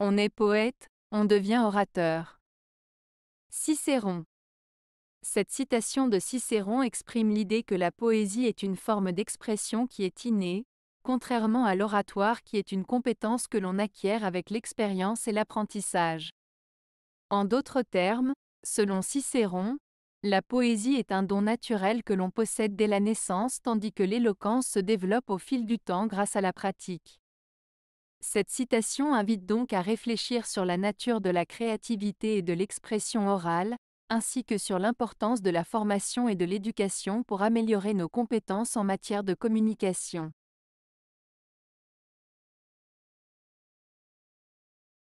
On est poète, on devient orateur. Cicéron. Cette citation de Cicéron exprime l'idée que la poésie est une forme d'expression qui est innée, contrairement à l'oratoire qui est une compétence que l'on acquiert avec l'expérience et l'apprentissage. En d'autres termes, selon Cicéron, la poésie est un don naturel que l'on possède dès la naissance tandis que l'éloquence se développe au fil du temps grâce à la pratique. Cette citation invite donc à réfléchir sur la nature de la créativité et de l'expression orale, ainsi que sur l'importance de la formation et de l'éducation pour améliorer nos compétences en matière de communication.